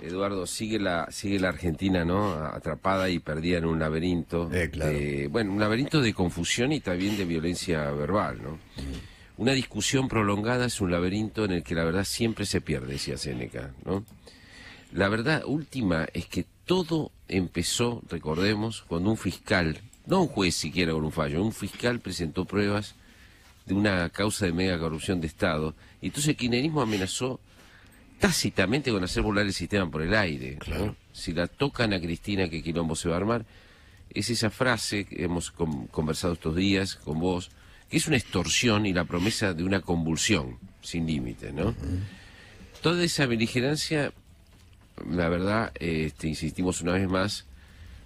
Eduardo, sigue la, Argentina, ¿no? Atrapada y perdida en un laberinto. Eh, bueno, un laberinto de confusión y también de violencia verbal, ¿no? Mm. Una discusión prolongada es un laberinto en el que la verdad siempre se pierde, decía Seneca, ¿no? La verdad última es que todo empezó, recordemos, cuando un fiscal, no un juez siquiera con un fallo, un fiscal presentó pruebas de una causa de mega corrupción de Estado. Y entonces el amenazó tácitamente con hacer volar el sistema por el aire. Si la tocan a Cristina, que quilombo se va a armar? Es esa frase que hemos conversado estos días con vos, que es una extorsión y la promesa de una convulsión sin límite, ¿no? Toda esa beligerancia, la verdad, este, insistimos una vez más,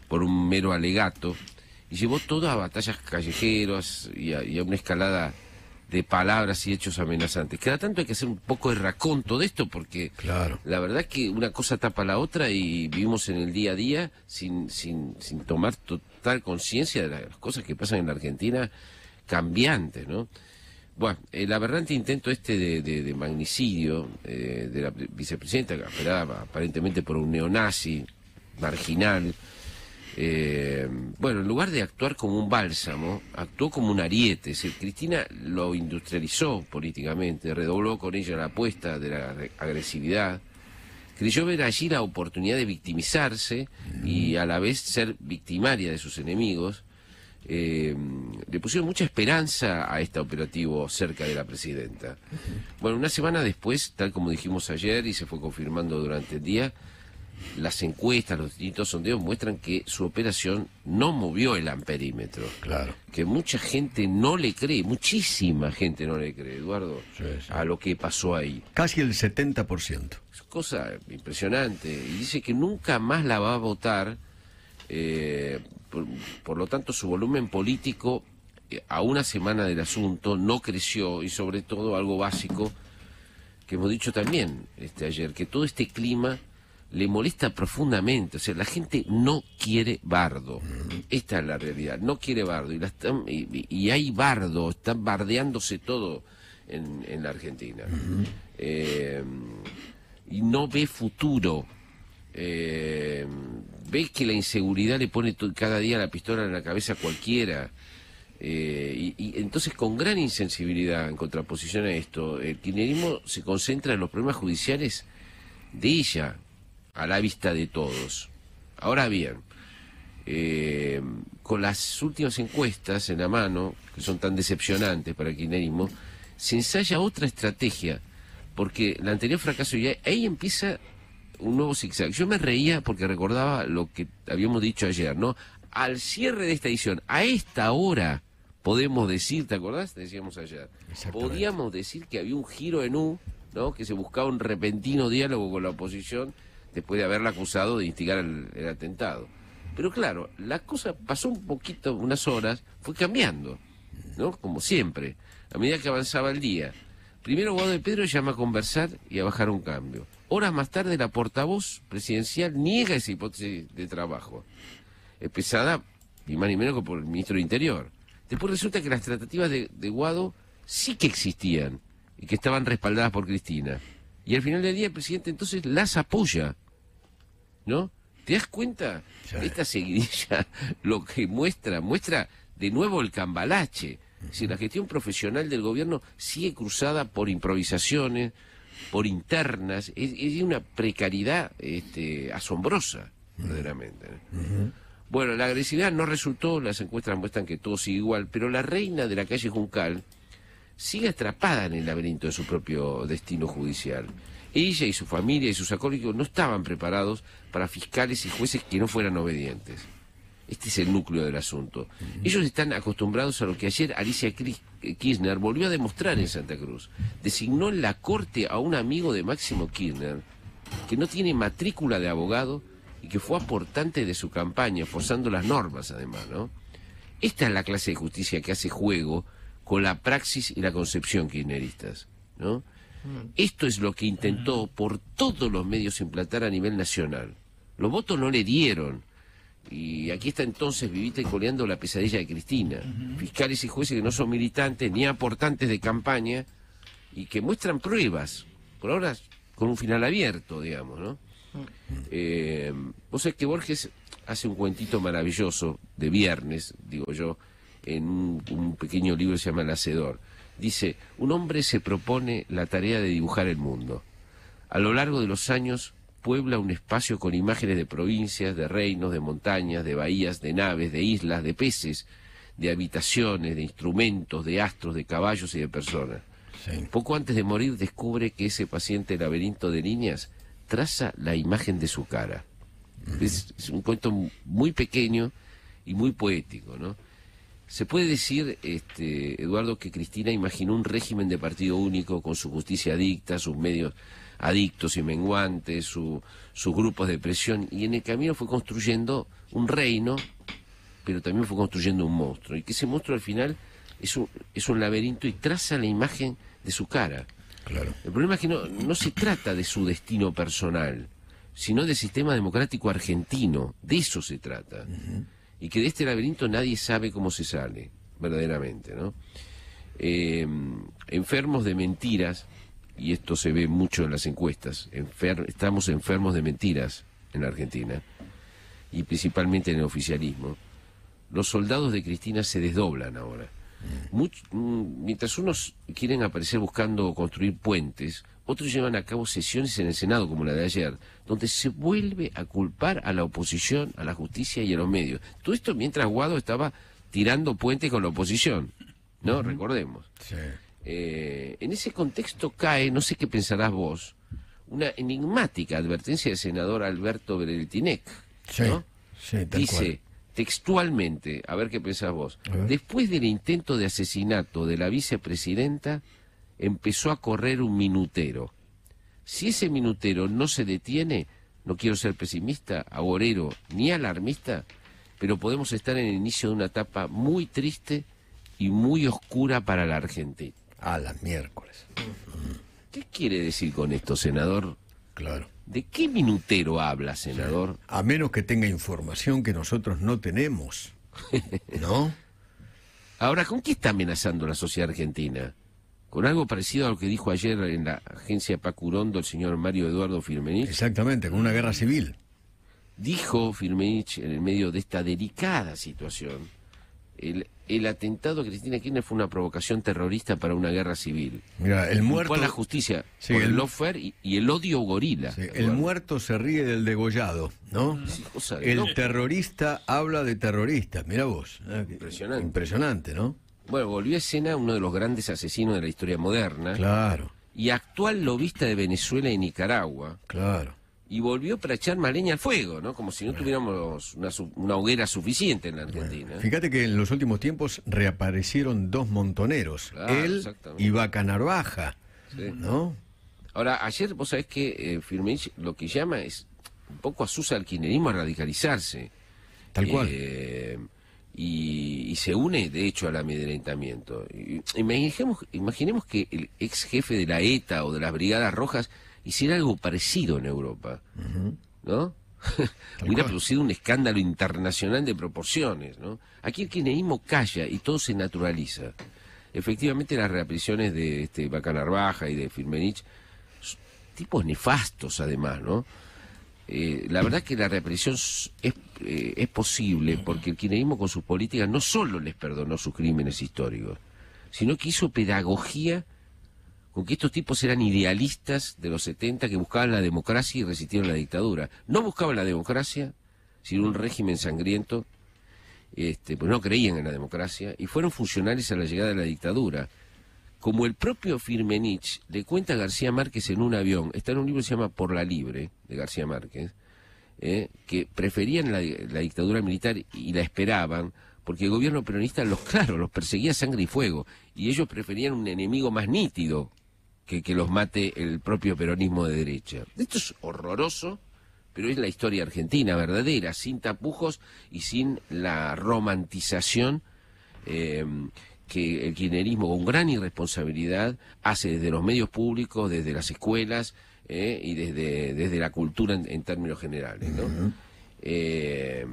por un mero alegato, y llevó todo a batallas callejeras y y a una escalada de palabras y hechos amenazantes. Cada tanto hay que hacer un poco de raconto de esto porque claro. la verdad es que una cosa tapa la otra y vivimos en el día a día sin, sin, tomar total conciencia de las cosas que pasan en la Argentina cambiantes, ¿no? Bueno, el aberrante intento este de, magnicidio eh, de la vicepresidenta, que aparentemente por un neonazi marginal, eh, bueno, en lugar de actuar como un bálsamo, actuó como un ariete. Es Cristina lo industrializó políticamente, redobló con ella la apuesta de la agresividad. Creyó ver allí la oportunidad de victimizarse y a la vez ser victimaria de sus enemigos. Eh, le pusieron mucha esperanza a este operativo cerca de la presidenta. Bueno, una semana después, tal como dijimos ayer y se fue confirmando durante el día, las encuestas, los distintos sondeos muestran que su operación no movió el amperímetro. Claro. Que mucha gente no le cree, muchísima gente no le cree, Eduardo, a lo que pasó ahí. Casi el 70%. Es cosa impresionante. Y dice que nunca más la va a votar, eh, por, lo tanto su volumen político eh, a una semana del asunto no creció y sobre todo algo básico que hemos dicho también este, ayer, que todo este clima le molesta profundamente. O sea, la gente no quiere bardo. Esta es la realidad. No quiere bardo. Y, y, hay bardo. Están bardeándose todo en, la Argentina. Eh, y no ve futuro. Eh, ve que la inseguridad le pone cada día la pistola en la cabeza a cualquiera. Eh, y, y, entonces, con gran insensibilidad en contraposición a esto, el kirchnerismo se concentra en los problemas judiciales de ella, a la vista de todos. Ahora bien, eh, con las últimas encuestas en la mano, que son tan decepcionantes para el kirchnerismo, se ensaya otra estrategia, porque la anterior fracaso ya, ahí empieza un nuevo zigzag. Yo me reía porque recordaba lo que habíamos dicho ayer, ¿no? Al cierre de esta edición, a esta hora, podemos decir, ¿te acordás? Decíamos ayer, podíamos decir que había un giro en U, ¿no? Que se buscaba un repentino diálogo con la oposición Después de haberla acusado de instigar el, atentado. Pero claro, la cosa pasó un poquito, unas horas, fue cambiando, ¿no? Como siempre, a medida que avanzaba el día. Primero Guado de Pedro llama a conversar y a bajar un cambio. Horas más tarde, la portavoz presidencial niega esa hipótesis de trabajo, empezada, ni más ni menos que por el ministro de Interior. Después resulta que las tratativas de, de Guado sí que existían y que estaban respaldadas por Cristina. Y al final del día el presidente entonces las apoya ¿no? ¿Te das cuenta? Esta seguidilla lo que muestra, muestra de nuevo el cambalache. Si la gestión profesional del gobierno sigue cruzada por improvisaciones, por internas, es, de una precariedad este, asombrosa, verdaderamente. ¿eh? Bueno, la agresividad no resultó, las encuestas muestran que todo sigue igual, pero la reina de la calle Juncal, sigue atrapada en el laberinto de su propio destino judicial. Ella y su familia y sus acólitos no estaban preparados para fiscales y jueces que no fueran obedientes. Este es el núcleo del asunto. Ellos están acostumbrados a lo que ayer Alicia Kirchner volvió a demostrar en Santa Cruz. Designó en la corte a un amigo de Máximo Kirchner, que no tiene matrícula de abogado y que fue aportante de su campaña, forzando las normas además, ¿no? Esta es la clase de justicia que hace juego con la praxis y la concepción kirchneristas, ¿no? Mm. Esto es lo que intentó por todos los medios implantar a nivel nacional. Los votos no le dieron. Y aquí está entonces viviste coleando la pesadilla de Cristina. Fiscales y jueces que no son militantes ni aportantes de campaña y que muestran pruebas, por ahora con un final abierto, digamos, ¿no? Mm. Eh, vos que Borges hace un cuentito maravilloso de viernes, digo yo, en un, pequeño libro se llama El Hacedor. Dice, un hombre se propone la tarea de dibujar el mundo. A lo largo de los años puebla un espacio con imágenes de provincias, de reinos, de montañas, de bahías, de naves, de islas, de peces, de habitaciones, de instrumentos, de astros, de caballos y de personas. Poco antes de morir descubre que ese paciente laberinto de líneas traza la imagen de su cara. es, un cuento muy pequeño y muy poético, ¿no? ¿Se puede decir, este, Eduardo, que Cristina imaginó un régimen de partido único con su justicia adicta, sus medios adictos y menguantes, su, sus grupos de presión, y en el camino fue construyendo un reino, pero también fue construyendo un monstruo, y que ese monstruo al final es un, es un laberinto y traza la imagen de su cara. Claro. El problema es que no, se trata de su destino personal, sino del sistema democrático argentino, de eso se trata y que de este laberinto nadie sabe cómo se sale, verdaderamente, ¿no? Em, enfermos de mentiras, y esto se ve mucho en las encuestas, estamos enfermos de mentiras en la Argentina, y principalmente en el oficialismo, los soldados de Cristina se desdoblan ahora. Mm. Mm, mientras unos quieren aparecer buscando construir puentes, otros llevan a cabo sesiones en el Senado, como la de ayer, donde se vuelve a culpar a la oposición, a la justicia y a los medios. Todo esto mientras Guado estaba tirando puentes con la oposición, ¿no? Recordemos. Eh, en ese contexto cae, no sé qué pensarás vos, una enigmática advertencia del senador Alberto Bereltinec, sí, Dice textualmente, a ver qué pensás vos, después del intento de asesinato de la vicepresidenta, empezó a correr un minutero. Si ese minutero no se detiene, no quiero ser pesimista, agorero, ni alarmista, pero podemos estar en el inicio de una etapa muy triste y muy oscura para la Argentina. A las miércoles. ¿Qué quiere decir con esto, senador? Claro. ¿De qué minutero habla, senador? A menos que tenga información que nosotros no tenemos. ¿No? Ahora, ¿con qué está amenazando la sociedad argentina? con algo parecido a lo que dijo ayer en la agencia Pacurondo el señor Mario Eduardo Firmenich. Exactamente, con una guerra civil. Dijo Firmenich en el medio de esta delicada situación, el, atentado a Cristina Kirchner fue una provocación terrorista para una guerra civil. Mira, el muerto... la justicia el, el y, el odio gorila. el muerto se ríe del degollado, ¿no? Ah, el terrorista habla de terroristas, mira vos. Ah, impresionante. Impresionante, ¿no? Bueno, volvió a escena uno de los grandes asesinos de la historia moderna. Claro. Y actual lobista de Venezuela y Nicaragua. Claro. Y volvió para echar más leña al fuego, ¿no? Como si no tuviéramos una, hoguera suficiente en la Argentina. ¿eh? Fíjate que en los últimos tiempos reaparecieron dos montoneros, él y Vaca Narvaja, ¿no? Ahora, ayer vos sabés que eh, lo que llama es un poco a al kirchnerismo a radicalizarse. Tal cual. Eh, y, se une, de hecho, al amedrentamiento. Imaginemos, que el ex jefe de la ETA o de las Brigadas Rojas hiciera algo parecido en Europa, ¿no? Hubiera producido un escándalo internacional de proporciones, ¿no? Aquí el kirchnerismo calla y todo se naturaliza. Efectivamente, las reapariciones de este Baja y de Firmenich, tipos nefastos además, ¿no? Eh, la verdad que la represión eh, es, posible porque el kirchnerismo con sus políticas no solo les perdonó sus crímenes históricos, sino que hizo pedagogía con que estos tipos eran idealistas de los 70 que buscaban la democracia y resistieron la dictadura. No buscaban la democracia, sino un régimen sangriento, este, pues no creían en la democracia y fueron funcionales a la llegada de la dictadura como el propio Firmenich le cuenta a García Márquez en un avión, está en un libro que se llama Por la Libre, de García Márquez, eh, que preferían la, dictadura militar y la esperaban, porque el gobierno peronista los, claro, los perseguía sangre y fuego, y ellos preferían un enemigo más nítido que, que los mate el propio peronismo de derecha. Esto es horroroso, pero es la historia argentina verdadera, sin tapujos y sin la romantización. Eh, que el kirchnerismo con gran irresponsabilidad hace desde los medios públicos, desde las escuelas eh, y desde, desde la cultura en, términos generales. Eh,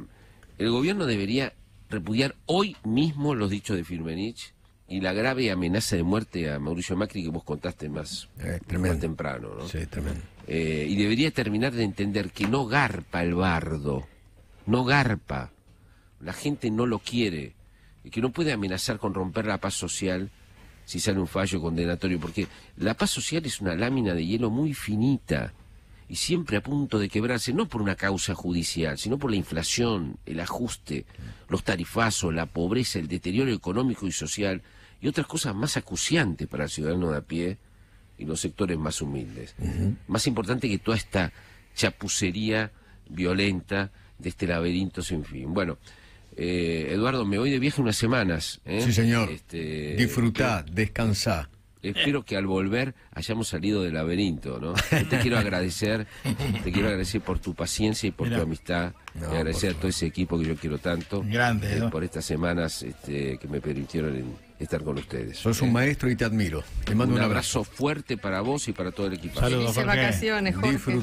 el gobierno debería repudiar hoy mismo los dichos de Firmenich y la grave amenaza de muerte a Mauricio Macri que vos contaste más, temprano. Sí, eh, y debería terminar de entender que no garpa el bardo, no garpa, la gente no lo quiere que no puede amenazar con romper la paz social si sale un fallo condenatorio, porque la paz social es una lámina de hielo muy finita y siempre a punto de quebrarse, no por una causa judicial, sino por la inflación, el ajuste, los tarifazos, la pobreza, el deterioro económico y social y otras cosas más acuciantes para el ciudadano de a pie y los sectores más humildes. Más importante que toda esta chapucería violenta de este laberinto sin fin. Bueno, eh, Eduardo, me voy de viaje unas semanas. ¿eh? Sí, señor. Este, Disfrutá, Espero que al volver hayamos salido del laberinto, ¿no? Te quiero agradecer, te quiero agradecer por tu paciencia y por tu amistad. agradecer a todo ese equipo que yo quiero tanto. Grande, eh, Por estas semanas este, que me permitieron estar con ustedes. Sos un maestro y te admiro. Te mando un, abrazo. fuerte para vos y para todo el equipo. Saludos, Felices vacaciones, Jorge.